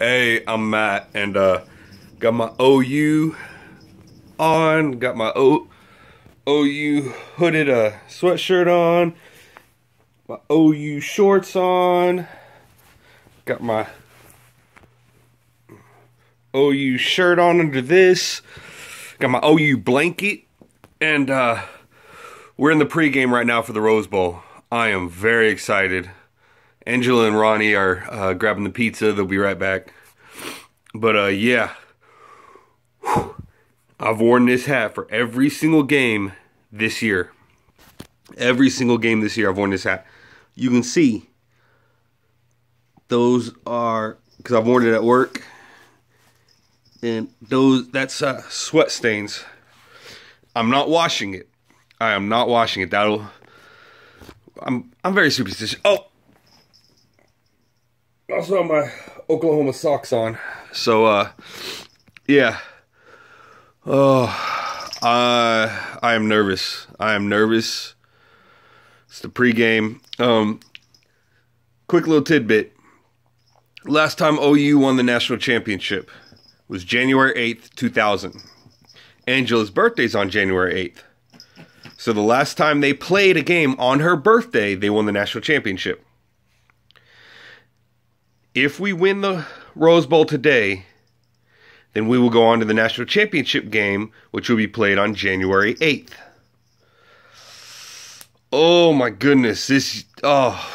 Hey, I'm Matt, and uh, got my OU on, got my o OU hooded uh, sweatshirt on, my OU shorts on, got my OU shirt on under this, got my OU blanket, and uh, we're in the pregame right now for the Rose Bowl. I am very excited. Angela and Ronnie are uh, grabbing the pizza. They'll be right back. But uh, yeah, I've worn this hat for every single game this year. Every single game this year, I've worn this hat. You can see those are because I've worn it at work, and those that's uh, sweat stains. I'm not washing it. I am not washing it. That'll. I'm I'm very superstitious. Oh also have my Oklahoma socks on. So, uh, yeah. Oh, I, I am nervous. I am nervous. It's the pregame. Um, quick little tidbit. Last time OU won the national championship was January 8th, 2000. Angela's birthday's on January 8th. So the last time they played a game on her birthday, they won the national championship if we win the Rose Bowl today, then we will go on to the national championship game, which will be played on January 8th. Oh my goodness, this oh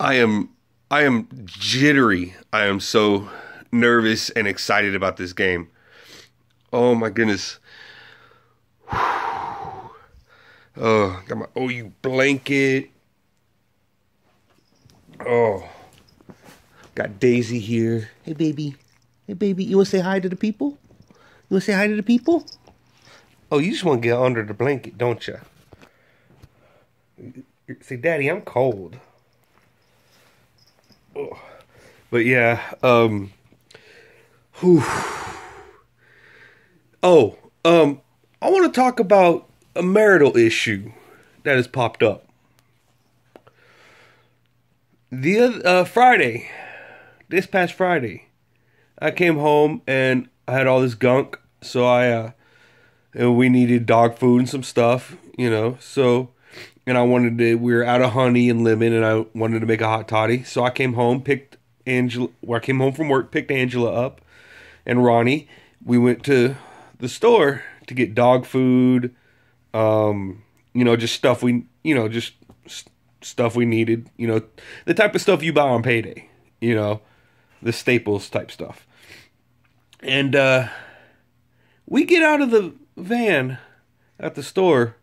I am I am jittery. I am so nervous and excited about this game. Oh my goodness. Oh, got my OU blanket. Oh. Got Daisy here. Hey, baby. Hey, baby. You want to say hi to the people? You want to say hi to the people? Oh, you just want to get under the blanket, don't you? See, Daddy, I'm cold. Oh. But yeah, um, whew. oh, um, I want to talk about a marital issue that has popped up the other, uh, Friday, this past Friday, I came home and I had all this gunk. So I, uh, and we needed dog food and some stuff, you know. So, and I wanted to, we were out of honey and lemon and I wanted to make a hot toddy. So I came home, picked Angela, well, I came home from work, picked Angela up and Ronnie. We went to the store to get dog food, um, you know, just stuff we, you know, just stuff we needed, you know, the type of stuff you buy on payday, you know, the staples type stuff. And uh, we get out of the van at the store.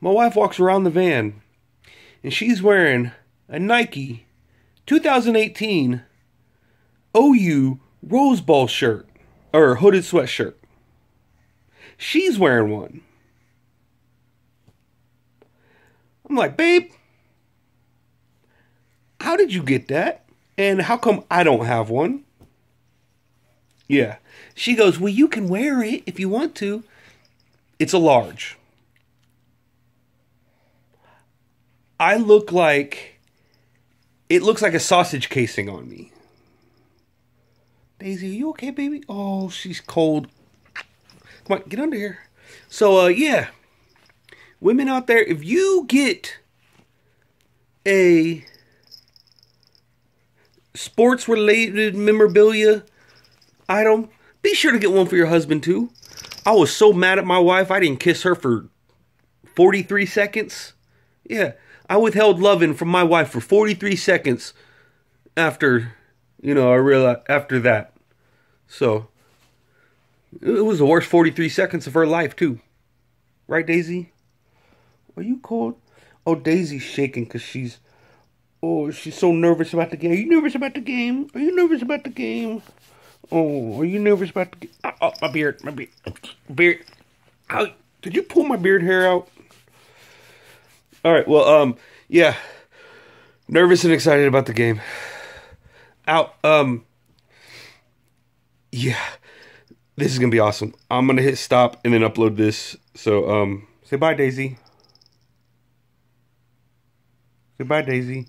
My wife walks around the van and she's wearing a Nike 2018 OU Rose Bowl shirt or hooded sweatshirt. She's wearing one. I'm like, babe, how did you get that? And how come I don't have one? Yeah. She goes, Well, you can wear it if you want to. It's a large. I look like it looks like a sausage casing on me. Daisy, are you okay, baby? Oh, she's cold. Come on, get under here. So, uh, yeah, women out there, if you get a sports related memorabilia item, be sure to get one for your husband too. I was so mad at my wife, I didn't kiss her for 43 seconds. Yeah, I withheld loving from my wife for 43 seconds after, you know, I realized after that. So, it was the worst 43 seconds of her life, too. Right, Daisy? Are you cold? Oh, Daisy's shaking because she's Oh, she's so nervous about the game. Are you nervous about the game? Are you nervous about the game? Oh, are you nervous about the game? Oh, uh, uh, my beard, my beard, beard. Ow, did you pull my beard hair out? All right. Well, um, yeah, nervous and excited about the game. Out. Um, yeah, this is gonna be awesome. I'm gonna hit stop and then upload this. So, um, say bye, Daisy. Goodbye, Daisy.